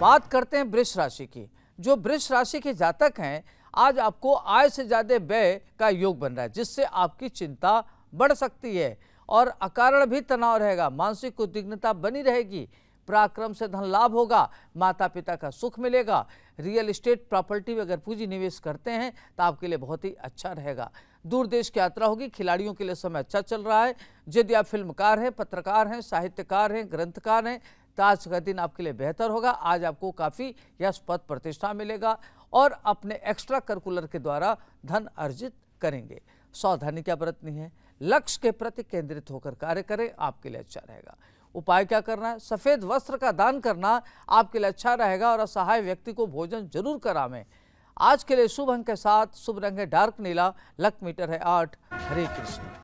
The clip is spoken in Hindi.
बात करते हैं वृक्ष राशि की जो वृक्ष राशि के जातक हैं आज आपको आय से ज़्यादा व्यय का योग बन रहा है जिससे आपकी चिंता बढ़ सकती है और अकारण भी तनाव रहेगा मानसिक उद्विग्नता बनी रहेगी पराक्रम से धन लाभ होगा माता पिता का सुख मिलेगा रियल इस्टेट प्रॉपर्टी में अगर पूंजी निवेश करते हैं तो आपके लिए बहुत ही अच्छा रहेगा दूर देश की यात्रा होगी खिलाड़ियों के लिए समय अच्छा चल रहा है यदि आप फिल्मकार हैं पत्रकार हैं साहित्यकार हैं ग्रंथकार हैं तो आज का दिन आपके लिए बेहतर होगा आज आपको काफ़ी यश पद प्रतिष्ठा मिलेगा और अपने एक्स्ट्रा करिकुलर के द्वारा धन अर्जित करेंगे सावधानी क्या बरतनी है लक्ष्य के प्रति केंद्रित होकर कार्य करें आपके लिए अच्छा रहेगा उपाय क्या करना है सफ़ेद वस्त्र का दान करना आपके लिए अच्छा रहेगा और असहाय व्यक्ति को भोजन जरूर करावें आज के लिए शुभ अंक के साथ शुभ रंग है डार्क नीला लक मीटर है आठ हरे कृष्ण